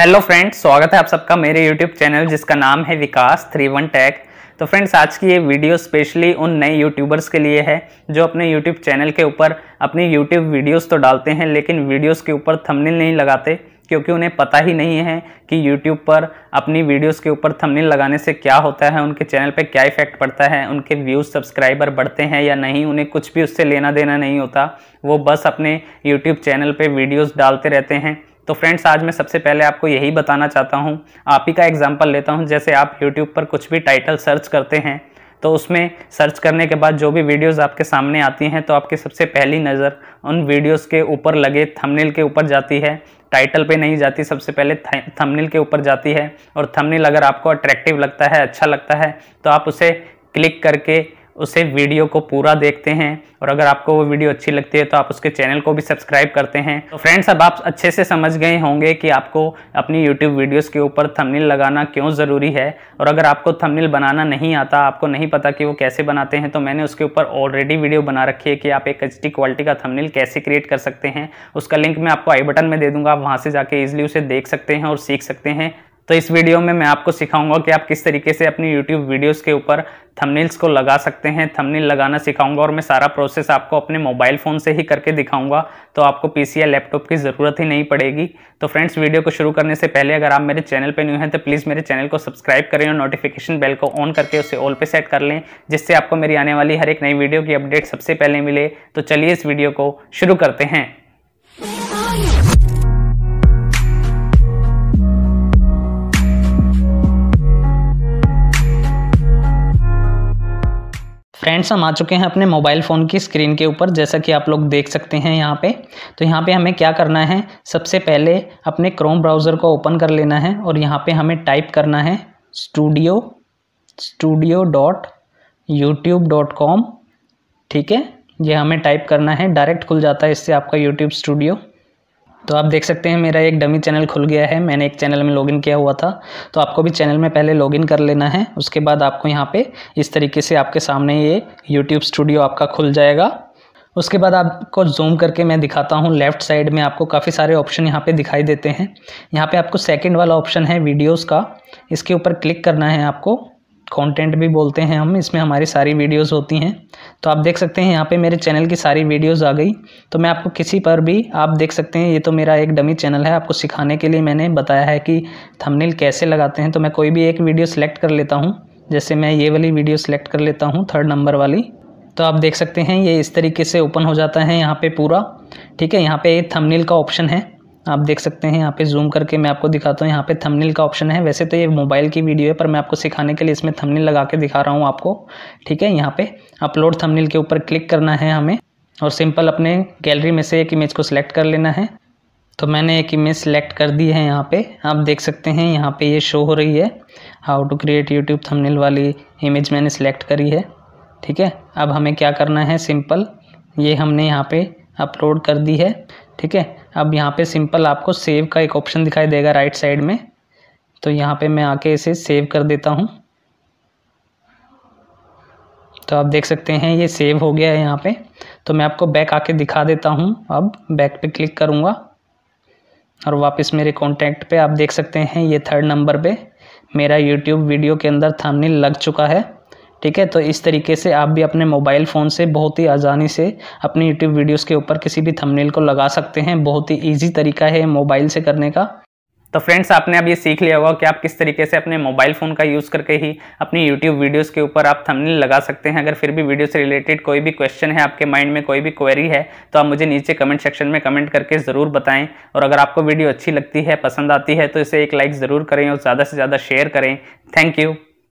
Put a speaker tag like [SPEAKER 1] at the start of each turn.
[SPEAKER 1] hello friends स्वागत है आप सबका मेरे यूट्यूब चैनल जिसका नाम है विकास थ्री वन टैक तो फ्रेंड्स आज की ये वीडियो स्पेशली उन नए यूट्यूबर्स के लिए है जो अपने यूट्यूब चैनल के ऊपर अपनी यूट्यूब वीडियोस तो डालते हैं लेकिन वीडियोस के ऊपर थंबनेल नहीं लगाते क्योंकि उन्हें पता ही नहीं है कि यूट्यूब पर अपनी वीडियोज़ के ऊपर थंबनेल लगाने से क्या होता है उनके चैनल पर क्या इफेक्ट पड़ता है उनके व्यूज़ सब्सक्राइबर बढ़ते हैं या नहीं उन्हें कुछ भी उससे लेना देना नहीं होता वो बस अपने यूट्यूब चैनल पर वीडियोज़ डालते रहते हैं तो फ्रेंड्स आज मैं सबसे पहले आपको यही बताना चाहता हूँ आप ही का एग्जाम्पल लेता हूँ जैसे आप यूट्यूब पर कुछ भी टाइटल सर्च करते हैं तो उसमें सर्च करने के बाद जो भी वीडियोस आपके सामने आती हैं तो आपकी सबसे पहली नज़र उन वीडियोस के ऊपर लगे थंबनेल के ऊपर जाती है टाइटल पे नहीं जाती सबसे पहले थंबनेल के ऊपर जाती है और थंबनेल अगर आपको अट्रैक्टिव लगता है अच्छा लगता है तो आप उसे क्लिक करके उसे वीडियो को पूरा देखते हैं और अगर आपको वो वीडियो अच्छी लगती है तो आप उसके चैनल को भी सब्सक्राइब करते हैं तो फ्रेंड्स अब आप अच्छे से समझ गए होंगे कि आपको अपनी यूट्यूब वीडियोज़ के ऊपर थमनील लगाना क्यों ज़रूरी है और अगर आपको थमनील बनाना नहीं आता आपको नहीं पता कि वो कैसे बनाते हैं तो मैंने उसके ऊपर ऑलरेडी वीडियो बना रखी है कि आप एक एच क्वालिटी का थमनील कैसे क्रिएट कर सकते हैं उसका लिंक मैं आपको आई बटन में दे दूँगा आप वहाँ से जाके ईजिली उसे देख सकते हैं और सीख सकते हैं तो इस वीडियो में मैं आपको सिखाऊंगा कि आप किस तरीके से अपनी यूट्यूब वीडियोस के ऊपर थंबनेल्स को लगा सकते हैं थंबनेल लगाना सिखाऊंगा और मैं सारा प्रोसेस आपको अपने मोबाइल फ़ोन से ही करके दिखाऊंगा तो आपको पीसी या लैपटॉप की ज़रूरत ही नहीं पड़ेगी तो फ्रेंड्स वीडियो को शुरू करने से पहले अगर आप मेरे चैनल पर न्यू हैं तो प्लीज़ मेरे चैनल को सब्सक्राइब करें और नोटिफिकेशन बेल को ऑन करके उसे ऑल पर सेट कर लें जिससे आपको मेरी आने वाली हर एक नई वीडियो की अपडेट सबसे पहले मिले तो चलिए इस वीडियो को शुरू करते हैं फ्रेंड्स हम आ चुके हैं अपने मोबाइल फ़ोन की स्क्रीन के ऊपर जैसा कि आप लोग देख सकते हैं यहाँ पे तो यहाँ पे हमें क्या करना है सबसे पहले अपने क्रोम ब्राउज़र को ओपन कर लेना है और यहाँ पे हमें टाइप करना है studio studio dot YouTube dot com ठीक है ये हमें टाइप करना है डायरेक्ट खुल जाता है इससे आपका यूट्यूब स्टूडियो तो आप देख सकते हैं मेरा एक डमी चैनल खुल गया है मैंने एक चैनल में लॉगिन किया हुआ था तो आपको भी चैनल में पहले लॉगिन कर लेना है उसके बाद आपको यहाँ पे इस तरीके से आपके सामने ये यूट्यूब स्टूडियो आपका खुल जाएगा उसके बाद आपको जूम करके मैं दिखाता हूँ लेफ़्ट साइड में आपको काफ़ी सारे ऑप्शन यहाँ पे दिखाई देते हैं यहाँ पे आपको सेकंड वाला ऑप्शन है वीडियोस का इसके ऊपर क्लिक करना है आपको कंटेंट भी बोलते हैं हम इसमें हमारी सारी वीडियोस होती हैं तो आप देख सकते हैं यहाँ पे मेरे चैनल की सारी वीडियोस आ गई तो मैं आपको किसी पर भी आप देख सकते हैं ये तो मेरा एक डमी चैनल है आपको सिखाने के लिए मैंने बताया है कि थंबनेल कैसे लगाते हैं तो मैं कोई भी एक वीडियो सेलेक्ट कर लेता हूँ जैसे मैं ये वाली वीडियो सेलेक्ट कर लेता हूँ थर्ड नंबर वाली तो आप देख सकते हैं ये इस तरीके से ओपन हो जाता है यहाँ पर पूरा ठीक है यहाँ पर थमनील का ऑप्शन है आप देख सकते हैं यहाँ पे जूम करके मैं आपको दिखाता हूँ यहाँ पे थंबनेल का ऑप्शन है वैसे तो ये मोबाइल की वीडियो है पर मैं आपको सिखाने के लिए इसमें थंबनेल लगा के दिखा रहा हूँ आपको ठीक है यहाँ पे अपलोड थंबनेल के ऊपर क्लिक करना है हमें और सिंपल अपने गैलरी में से एक इमेज को सिलेक्ट कर लेना है तो मैंने एक इमेज सेलेक्ट कर दी है यहाँ पे आप देख सकते हैं यहाँ पे ये यह शो हो रही है how to create YouTube thumbnail वाली इमेज मैंने सेलेक्ट करी है ठीक है अब हमें क्या करना है सिंपल ये हमने यहाँ पे अपलोड कर दी है ठीक है अब यहाँ पे सिंपल आपको सेव का एक ऑप्शन दिखाई देगा राइट साइड में तो यहाँ पे मैं आके इसे सेव कर देता हूँ तो आप देख सकते हैं ये सेव हो गया है यहाँ पे तो मैं आपको बैक आके दिखा देता हूँ अब बैक पे क्लिक करूँगा और वापस मेरे कॉन्टैक्ट पे आप देख सकते हैं ये थर्ड नंबर पे मेरा यूट्यूब वीडियो के अंदर थामने लग चुका है ठीक है तो इस तरीके से आप भी अपने मोबाइल फ़ोन से बहुत ही आसानी से अपनी यूट्यूब वीडियोस के ऊपर किसी भी थंबनेल को लगा सकते हैं बहुत ही इजी तरीका है मोबाइल से करने का तो फ्रेंड्स आपने अब ये सीख लिया होगा कि आप किस तरीके से अपने मोबाइल फ़ोन का यूज़ करके ही अपनी यूट्यूब वीडियोस के ऊपर आप थंबनेल लगा सकते हैं अगर फिर भी वीडियो से रिलेटेड कोई भी क्वेश्चन है आपके माइंड में कोई भी क्वेरी है तो आप मुझे नीचे कमेंट सेक्शन में कमेंट करके ज़रूर बताएं और अगर आपको वीडियो अच्छी लगती है पसंद आती है तो इसे एक लाइक ज़रूर करें और ज़्यादा से ज़्यादा शेयर करें थैंक यू